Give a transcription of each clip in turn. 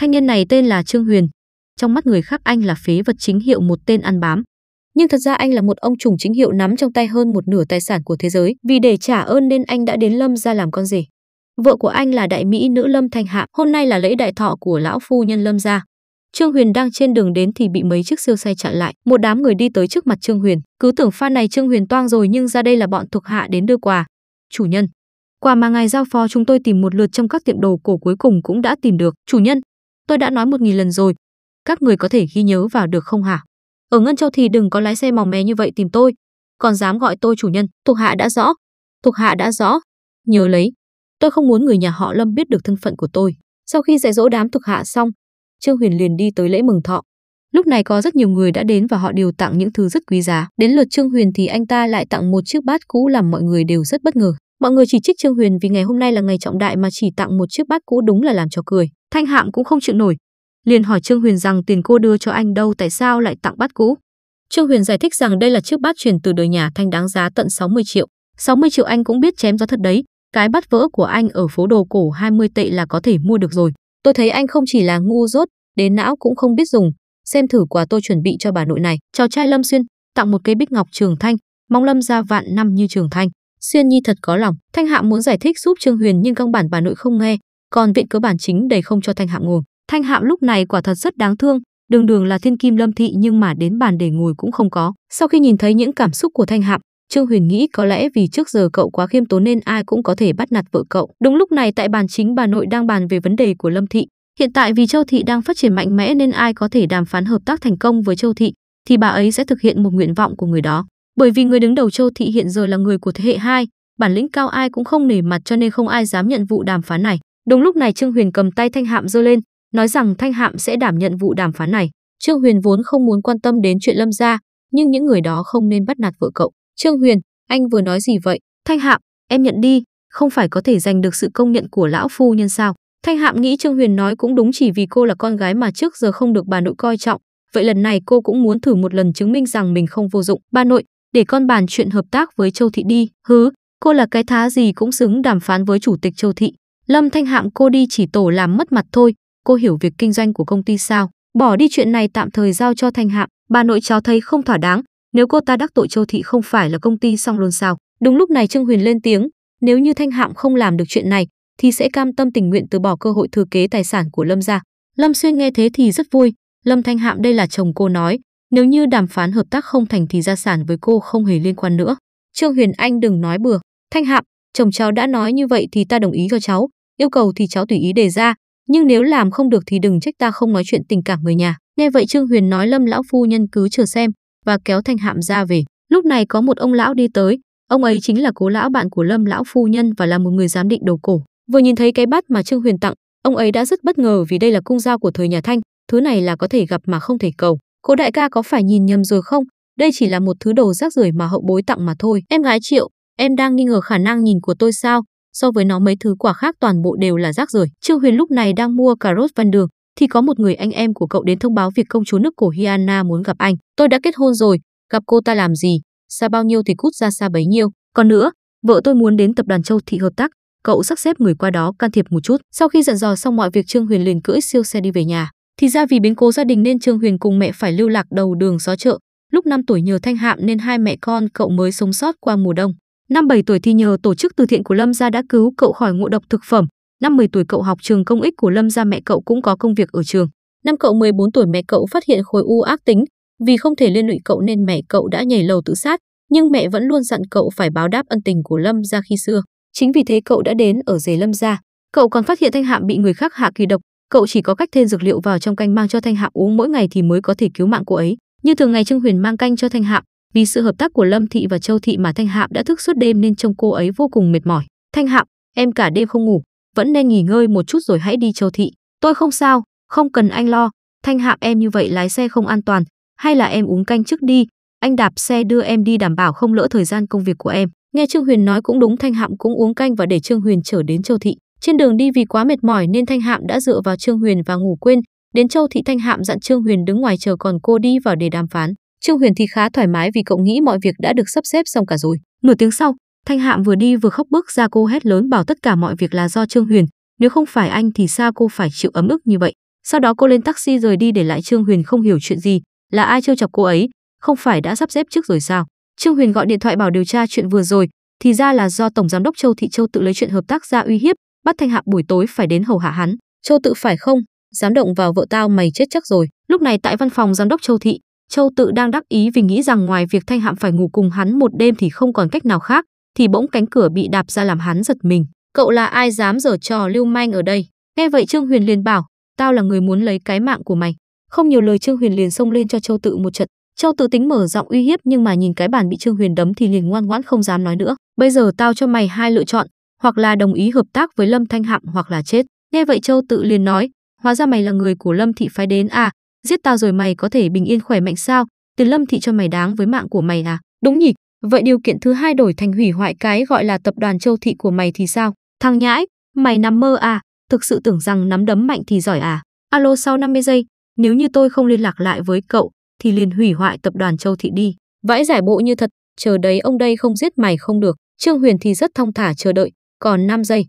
Thanh niên này tên là Trương Huyền. Trong mắt người khác anh là phế vật chính hiệu một tên ăn bám. Nhưng thật ra anh là một ông trùng chính hiệu nắm trong tay hơn một nửa tài sản của thế giới, vì để trả ơn nên anh đã đến Lâm ra làm con gì. Vợ của anh là đại mỹ nữ Lâm Thanh Hạ. hôm nay là lễ đại thọ của lão phu nhân Lâm gia. Trương Huyền đang trên đường đến thì bị mấy chiếc siêu xe chặn lại, một đám người đi tới trước mặt Trương Huyền, cứ tưởng pha này Trương Huyền toang rồi nhưng ra đây là bọn thuộc hạ đến đưa quà. Chủ nhân, quà mà ngài giao phó chúng tôi tìm một lượt trong các tiệm đồ cổ cuối cùng cũng đã tìm được, chủ nhân, Tôi đã nói một nghìn lần rồi. Các người có thể ghi nhớ vào được không hả? Ở Ngân Châu thì đừng có lái xe mỏng mè như vậy tìm tôi. Còn dám gọi tôi chủ nhân, thuộc hạ đã rõ. Thuộc hạ đã rõ. Nhớ lấy. Tôi không muốn người nhà họ Lâm biết được thân phận của tôi. Sau khi dạy dỗ đám thuộc hạ xong, Trương Huyền liền đi tới lễ mừng thọ. Lúc này có rất nhiều người đã đến và họ đều tặng những thứ rất quý giá. Đến lượt Trương Huyền thì anh ta lại tặng một chiếc bát cũ làm mọi người đều rất bất ngờ. Mọi người chỉ trích Trương Huyền vì ngày hôm nay là ngày trọng đại mà chỉ tặng một chiếc bát cũ đúng là làm cho cười. Thanh hạng cũng không chịu nổi, liền hỏi Trương Huyền rằng tiền cô đưa cho anh đâu tại sao lại tặng bát cũ. Trương Huyền giải thích rằng đây là chiếc bát truyền từ đời nhà Thanh đáng giá tận 60 triệu. 60 triệu anh cũng biết chém gió thật đấy, cái bát vỡ của anh ở phố đồ cổ 20 tệ là có thể mua được rồi. Tôi thấy anh không chỉ là ngu dốt, đến não cũng không biết dùng. Xem thử quà tôi chuẩn bị cho bà nội này, cho trai Lâm Xuyên, tặng một cây bích ngọc trường thanh, mong Lâm ra vạn năm như trường thanh. Xuyên Nhi thật có lòng, Thanh Hạm muốn giải thích giúp Trương Huyền nhưng căn bản bà nội không nghe, còn viện cớ bản chính đầy không cho Thanh Hạm ngồi. Thanh Hạm lúc này quả thật rất đáng thương, đường đường là thiên kim lâm thị nhưng mà đến bàn để ngồi cũng không có. Sau khi nhìn thấy những cảm xúc của Thanh Hạm, Trương Huyền nghĩ có lẽ vì trước giờ cậu quá khiêm tốn nên ai cũng có thể bắt nạt vợ cậu. Đúng lúc này tại bàn chính bà nội đang bàn về vấn đề của Lâm thị, hiện tại vì Châu thị đang phát triển mạnh mẽ nên ai có thể đàm phán hợp tác thành công với Châu thị thì bà ấy sẽ thực hiện một nguyện vọng của người đó. Bởi vì người đứng đầu Châu Thị hiện giờ là người của thế hệ 2, bản lĩnh cao ai cũng không nể mặt cho nên không ai dám nhận vụ đàm phán này. Đúng lúc này Trương Huyền cầm tay Thanh Hạm giơ lên, nói rằng Thanh Hạm sẽ đảm nhận vụ đàm phán này. Trương Huyền vốn không muốn quan tâm đến chuyện Lâm gia, nhưng những người đó không nên bắt nạt vợ cậu. Trương Huyền, anh vừa nói gì vậy? Thanh Hạm, em nhận đi, không phải có thể giành được sự công nhận của lão phu nhân sao? Thanh Hạm nghĩ Trương Huyền nói cũng đúng chỉ vì cô là con gái mà trước giờ không được bà nội coi trọng, vậy lần này cô cũng muốn thử một lần chứng minh rằng mình không vô dụng. Bà nội, để con bàn chuyện hợp tác với Châu Thị đi, hứ, cô là cái thá gì cũng xứng đàm phán với chủ tịch Châu Thị. Lâm Thanh Hạm cô đi chỉ tổ làm mất mặt thôi, cô hiểu việc kinh doanh của công ty sao? Bỏ đi chuyện này tạm thời giao cho Thanh Hạm, bà nội cháu thấy không thỏa đáng, nếu cô ta đắc tội Châu Thị không phải là công ty xong luôn sao? Đúng lúc này Trương Huyền lên tiếng, nếu như Thanh Hạm không làm được chuyện này thì sẽ cam tâm tình nguyện từ bỏ cơ hội thừa kế tài sản của Lâm gia. Lâm Xuyên nghe thế thì rất vui, Lâm Thanh Hạm đây là chồng cô nói, nếu như đàm phán hợp tác không thành thì gia sản với cô không hề liên quan nữa. Trương Huyền Anh đừng nói bừa. Thanh Hạm, chồng cháu đã nói như vậy thì ta đồng ý cho cháu. Yêu cầu thì cháu tùy ý đề ra. Nhưng nếu làm không được thì đừng trách ta không nói chuyện tình cảm người nhà. Nghe vậy Trương Huyền nói lâm lão phu nhân cứ chờ xem và kéo Thanh Hạm ra về. Lúc này có một ông lão đi tới. Ông ấy chính là cố lão bạn của lâm lão phu nhân và là một người giám định đồ cổ. Vừa nhìn thấy cái bát mà Trương Huyền tặng, ông ấy đã rất bất ngờ vì đây là cung dao của thời nhà Thanh. Thứ này là có thể gặp mà không thể cầu. Cố đại ca có phải nhìn nhầm rồi không? Đây chỉ là một thứ đồ rác rưởi mà hậu bối tặng mà thôi. Em gái Triệu, em đang nghi ngờ khả năng nhìn của tôi sao? So với nó mấy thứ quả khác toàn bộ đều là rác rưởi. Trương Huyền lúc này đang mua cà rốt văn đường thì có một người anh em của cậu đến thông báo việc công chúa nước cổ Hiana muốn gặp anh. Tôi đã kết hôn rồi, gặp cô ta làm gì? Xa bao nhiêu thì cút ra xa bấy nhiêu. Còn nữa, vợ tôi muốn đến tập đoàn Châu Thị hợp tác, cậu sắp xếp người qua đó can thiệp một chút. Sau khi dặn dò xong mọi việc Trương Huyền liền cưỡi siêu xe đi về nhà. Thì ra vì biến cố gia đình nên Trương Huyền cùng mẹ phải lưu lạc đầu đường xó chợ. Lúc 5 tuổi nhờ thanh hạm nên hai mẹ con cậu mới sống sót qua mùa đông. Năm 7 tuổi thì nhờ tổ chức từ thiện của Lâm gia đã cứu cậu khỏi ngộ độc thực phẩm. Năm 10 tuổi cậu học trường công ích của Lâm gia mẹ cậu cũng có công việc ở trường. Năm cậu 14 tuổi mẹ cậu phát hiện khối u ác tính, vì không thể liên lụy cậu nên mẹ cậu đã nhảy lầu tự sát, nhưng mẹ vẫn luôn dặn cậu phải báo đáp ân tình của Lâm gia khi xưa. Chính vì thế cậu đã đến ở rể Lâm gia. Cậu còn phát hiện Thanh Hạm bị người khác hạ kỳ độc cậu chỉ có cách thêm dược liệu vào trong canh mang cho thanh hạm uống mỗi ngày thì mới có thể cứu mạng cô ấy như thường ngày trương huyền mang canh cho thanh hạm vì sự hợp tác của lâm thị và châu thị mà thanh hạm đã thức suốt đêm nên trông cô ấy vô cùng mệt mỏi thanh hạm em cả đêm không ngủ vẫn nên nghỉ ngơi một chút rồi hãy đi châu thị tôi không sao không cần anh lo thanh hạm em như vậy lái xe không an toàn hay là em uống canh trước đi anh đạp xe đưa em đi đảm bảo không lỡ thời gian công việc của em nghe trương huyền nói cũng đúng thanh hạm cũng uống canh và để trương huyền trở đến châu thị trên đường đi vì quá mệt mỏi nên Thanh Hạm đã dựa vào Trương Huyền và ngủ quên, đến Châu thị Thanh Hạm dặn Trương Huyền đứng ngoài chờ còn cô đi vào để đàm phán. Trương Huyền thì khá thoải mái vì cậu nghĩ mọi việc đã được sắp xếp xong cả rồi. Nửa tiếng sau, Thanh Hạm vừa đi vừa khóc bước ra cô hét lớn bảo tất cả mọi việc là do Trương Huyền, nếu không phải anh thì sao cô phải chịu ấm ức như vậy. Sau đó cô lên taxi rời đi để lại Trương Huyền không hiểu chuyện gì, là ai trêu chọc cô ấy, không phải đã sắp xếp trước rồi sao? Trương Huyền gọi điện thoại bảo điều tra chuyện vừa rồi, thì ra là do tổng giám đốc Châu Thị Châu tự lấy chuyện hợp tác ra uy hiếp, bắt Thanh Hạo buổi tối phải đến hầu hạ hắn. Châu tự phải không? Dám động vào vợ tao mày chết chắc rồi. Lúc này tại văn phòng giám đốc Châu thị, Châu tự đang đắc ý vì nghĩ rằng ngoài việc Thanh Hạm phải ngủ cùng hắn một đêm thì không còn cách nào khác, thì bỗng cánh cửa bị đạp ra làm hắn giật mình. Cậu là ai dám giở trò lưu manh ở đây? Nghe vậy Trương Huyền liền bảo, tao là người muốn lấy cái mạng của mày. Không nhiều lời Trương Huyền liền xông lên cho Châu tự một trận. Châu tự tính mở rộng uy hiếp nhưng mà nhìn cái bàn bị Trương Huyền đấm thì liền ngoan ngoãn không dám nói nữa. Bây giờ tao cho mày hai lựa chọn, hoặc là đồng ý hợp tác với Lâm Thanh Hạm hoặc là chết. Nghe vậy Châu tự liền nói, hóa ra mày là người của Lâm Thị phái đến à, giết tao rồi mày có thể bình yên khỏe mạnh sao, tiền Lâm Thị cho mày đáng với mạng của mày à, đúng nhỉ, vậy điều kiện thứ hai đổi thành hủy hoại cái gọi là tập đoàn Châu Thị của mày thì sao, thằng nhãi, mày nằm mơ à, thực sự tưởng rằng nắm đấm mạnh thì giỏi à, alo sau 50 giây, nếu như tôi không liên lạc lại với cậu, thì liền hủy hoại tập đoàn Châu Thị đi, vãi giải bộ như thật, chờ đấy ông đây không giết mày không được, Trương Huyền thì rất thong thả chờ đợi, còn 5 giây.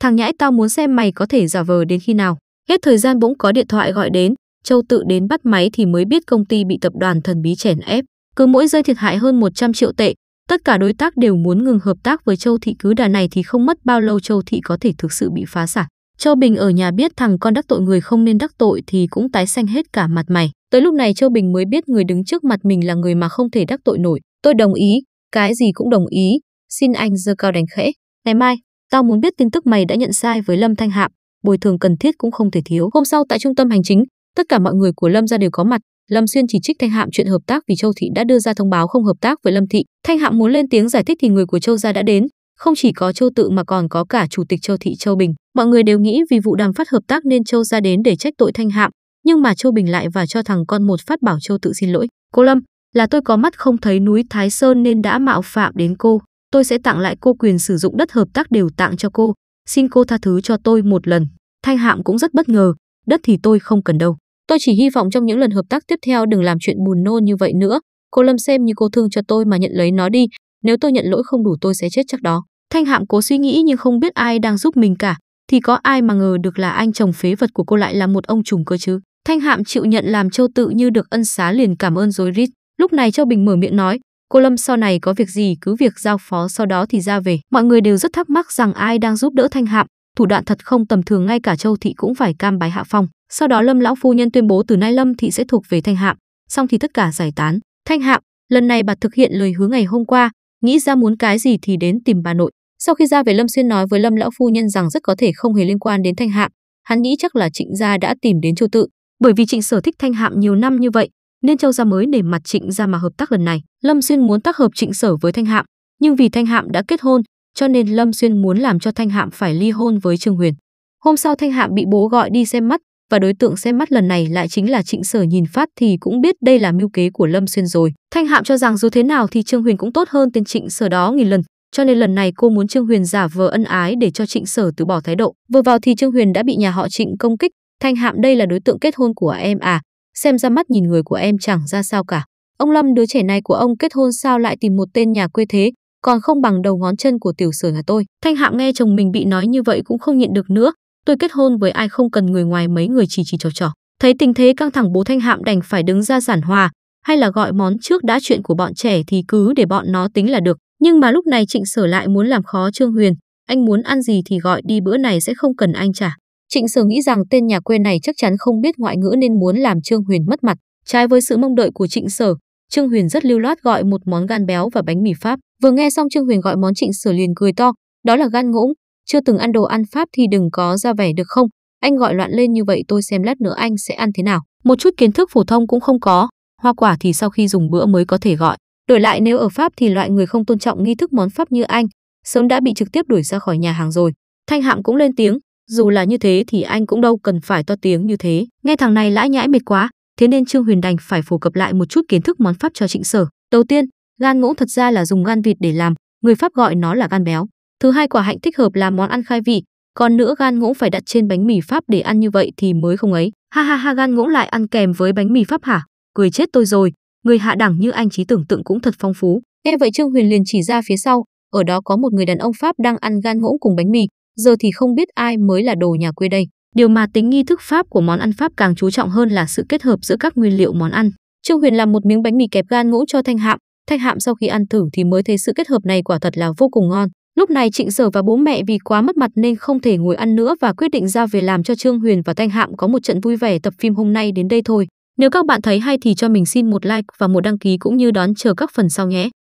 Thằng nhãi tao muốn xem mày có thể giả vờ đến khi nào. Hết thời gian bỗng có điện thoại gọi đến, Châu tự đến bắt máy thì mới biết công ty bị tập đoàn thần bí chèn ép. Cứ mỗi giây thiệt hại hơn 100 triệu tệ, tất cả đối tác đều muốn ngừng hợp tác với Châu Thị cứ đà này thì không mất bao lâu Châu Thị có thể thực sự bị phá sản. Châu Bình ở nhà biết thằng con đắc tội người không nên đắc tội thì cũng tái xanh hết cả mặt mày. Tới lúc này Châu Bình mới biết người đứng trước mặt mình là người mà không thể đắc tội nổi. Tôi đồng ý, cái gì cũng đồng ý, xin anh dơ cao đánh khẽ. Ngày mai, Tao muốn biết tin tức mày đã nhận sai với Lâm Thanh Hạm, bồi thường cần thiết cũng không thể thiếu. Hôm sau tại trung tâm hành chính, tất cả mọi người của Lâm gia đều có mặt. Lâm Xuyên chỉ trích Thanh Hạm chuyện hợp tác vì Châu Thị đã đưa ra thông báo không hợp tác với Lâm Thị. Thanh Hạm muốn lên tiếng giải thích thì người của Châu gia đã đến, không chỉ có Châu Tự mà còn có cả Chủ tịch Châu Thị Châu Bình. Mọi người đều nghĩ vì vụ đàm phát hợp tác nên Châu gia đến để trách tội Thanh Hạm, nhưng mà Châu Bình lại và cho thằng con một phát bảo Châu Tự xin lỗi. Cô Lâm, là tôi có mắt không thấy núi Thái Sơn nên đã mạo phạm đến cô tôi sẽ tặng lại cô quyền sử dụng đất hợp tác đều tặng cho cô, xin cô tha thứ cho tôi một lần. Thanh Hạm cũng rất bất ngờ, đất thì tôi không cần đâu. Tôi chỉ hy vọng trong những lần hợp tác tiếp theo đừng làm chuyện buồn nôn như vậy nữa. Cô Lâm xem như cô thương cho tôi mà nhận lấy nó đi, nếu tôi nhận lỗi không đủ tôi sẽ chết chắc đó. Thanh Hạm cố suy nghĩ nhưng không biết ai đang giúp mình cả, thì có ai mà ngờ được là anh chồng phế vật của cô lại là một ông trùng cơ chứ. Thanh Hạm chịu nhận làm châu tự như được ân xá liền cảm ơn rồi rít. Lúc này Châu Bình mở miệng nói, cô Lâm sau này có việc gì cứ việc giao phó sau đó thì ra về. Mọi người đều rất thắc mắc rằng ai đang giúp đỡ Thanh Hạm, thủ đoạn thật không tầm thường ngay cả Châu Thị cũng phải cam bái hạ phong. Sau đó Lâm lão phu nhân tuyên bố từ nay Lâm Thị sẽ thuộc về Thanh Hạm, xong thì tất cả giải tán. Thanh Hạm, lần này bà thực hiện lời hứa ngày hôm qua, nghĩ ra muốn cái gì thì đến tìm bà nội. Sau khi ra về Lâm Xuyên nói với Lâm lão phu nhân rằng rất có thể không hề liên quan đến Thanh Hạm, hắn nghĩ chắc là Trịnh gia đã tìm đến Châu Tự, bởi vì Trịnh sở thích Thanh Hạm nhiều năm như vậy, nên Châu gia mới để mặt Trịnh gia mà hợp tác lần này. Lâm Xuyên muốn tác hợp Trịnh Sở với Thanh Hạm, nhưng vì Thanh Hạm đã kết hôn, cho nên Lâm Xuyên muốn làm cho Thanh Hạm phải ly hôn với Trương Huyền. Hôm sau Thanh Hạm bị bố gọi đi xem mắt và đối tượng xem mắt lần này lại chính là Trịnh Sở nhìn phát thì cũng biết đây là mưu kế của Lâm Xuyên rồi. Thanh Hạm cho rằng dù thế nào thì Trương Huyền cũng tốt hơn tên Trịnh Sở đó nghìn lần, cho nên lần này cô muốn Trương Huyền giả vờ ân ái để cho Trịnh Sở từ bỏ thái độ. Vừa vào thì Trương Huyền đã bị nhà họ Trịnh công kích, Thanh Hạm đây là đối tượng kết hôn của em à, xem ra mắt nhìn người của em chẳng ra sao cả. Ông Lâm đứa trẻ này của ông kết hôn sao lại tìm một tên nhà quê thế, còn không bằng đầu ngón chân của tiểu sở nhà tôi. Thanh Hạm nghe chồng mình bị nói như vậy cũng không nhịn được nữa. Tôi kết hôn với ai không cần người ngoài mấy người chỉ chỉ trò trò. Thấy tình thế căng thẳng bố Thanh Hạm đành phải đứng ra giản hòa, hay là gọi món trước đã chuyện của bọn trẻ thì cứ để bọn nó tính là được. Nhưng mà lúc này Trịnh Sở lại muốn làm khó Trương Huyền. Anh muốn ăn gì thì gọi đi bữa này sẽ không cần anh trả. Trịnh Sướng nghĩ rằng tên nhà quê này chắc chắn không biết ngoại ngữ nên muốn làm Trương Huyền mất mặt. Trái với sự mong đợi của Trịnh Sở, Trương Huyền rất lưu loát gọi một món gan béo và bánh mì Pháp. Vừa nghe xong Trương Huyền gọi món Trịnh Sở liền cười to, đó là gan ngỗng, chưa từng ăn đồ ăn Pháp thì đừng có ra vẻ được không? Anh gọi loạn lên như vậy tôi xem lát nữa anh sẽ ăn thế nào. Một chút kiến thức phổ thông cũng không có, hoa quả thì sau khi dùng bữa mới có thể gọi. Đổi lại nếu ở Pháp thì loại người không tôn trọng nghi thức món Pháp như anh, sớm đã bị trực tiếp đuổi ra khỏi nhà hàng rồi. Thanh Hạm cũng lên tiếng, dù là như thế thì anh cũng đâu cần phải to tiếng như thế. Nghe thằng này lãi nhãi mệt quá, thế nên Trương Huyền đành phải phổ cập lại một chút kiến thức món Pháp cho Trịnh Sở. Đầu tiên, gan ngỗng thật ra là dùng gan vịt để làm, người Pháp gọi nó là gan béo. Thứ hai, quả hạnh thích hợp làm món ăn khai vị, còn nữa gan ngỗng phải đặt trên bánh mì Pháp để ăn như vậy thì mới không ấy. Ha ha ha gan ngỗng lại ăn kèm với bánh mì Pháp hả? Cười chết tôi rồi, người hạ đẳng như anh trí tưởng tượng cũng thật phong phú. Nghe vậy Trương Huyền liền chỉ ra phía sau, ở đó có một người đàn ông Pháp đang ăn gan ngỗng cùng bánh mì, giờ thì không biết ai mới là đồ nhà quê đây. Điều mà tính nghi thức Pháp của món ăn Pháp càng chú trọng hơn là sự kết hợp giữa các nguyên liệu món ăn. Trương Huyền làm một miếng bánh mì kẹp gan ngỗng cho Thanh Hạm, Thanh Hạm sau khi ăn thử thì mới thấy sự kết hợp này quả thật là vô cùng ngon. Lúc này Trịnh Sở và bố mẹ vì quá mất mặt nên không thể ngồi ăn nữa và quyết định ra về làm cho Trương Huyền và Thanh Hạm có một trận vui vẻ tập phim hôm nay đến đây thôi. Nếu các bạn thấy hay thì cho mình xin một like và một đăng ký cũng như đón chờ các phần sau nhé.